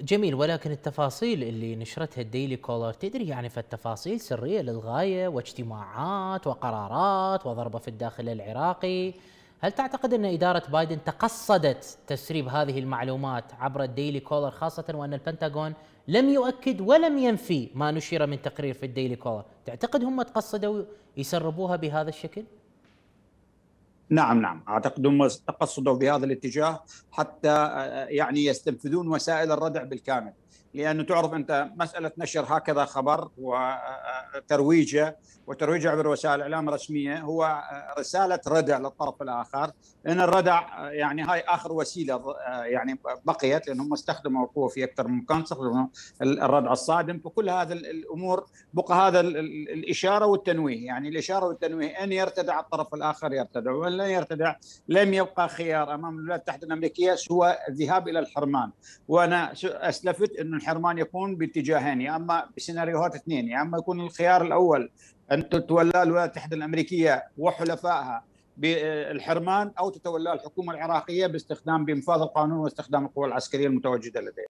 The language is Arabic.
جميل ولكن التفاصيل اللي نشرتها الديلي كولر تدري يعني فالتفاصيل سريه للغايه واجتماعات وقرارات وضربه في الداخل العراقي هل تعتقد ان اداره بايدن تقصدت تسريب هذه المعلومات عبر الديلي كولر خاصه وان البنتاغون لم يؤكد ولم ينفي ما نشر من تقرير في الديلي كولر تعتقد هم تقصدوا يسربوها بهذا الشكل نعم نعم اعتقد هم تقصدوا بهذا الاتجاه حتى آه، يعني يستنفذون وسائل الردع بالكامل لانه تعرف انت مساله نشر هكذا خبر وترويجه آه، آه، وترويجه عبر وسائل الاعلام الرسميه هو رساله ردع للطرف الاخر لان الردع يعني هاي اخر وسيله يعني بقيت لانهم استخدموا القوه في اكثر من مكان استخدموا الردع الصادم فكل هذا الامور بقى هذا الاشاره والتنويه يعني الاشاره والتنويه ان يرتدع الطرف الاخر يرتدع لن يرتدع لم يبقى خيار امام الولايات المتحده الامريكيه سوى الذهاب الى الحرمان وانا اسلفت انه الحرمان يكون باتجاهين يا اما بسيناريوهات اثنين يا اما يكون الخيار الاول ان تتولى الولايات المتحده الامريكيه وحلفائها بالحرمان او تتولاه الحكومه العراقيه باستخدام بانفاذ القانون واستخدام القوى العسكريه المتواجده لديها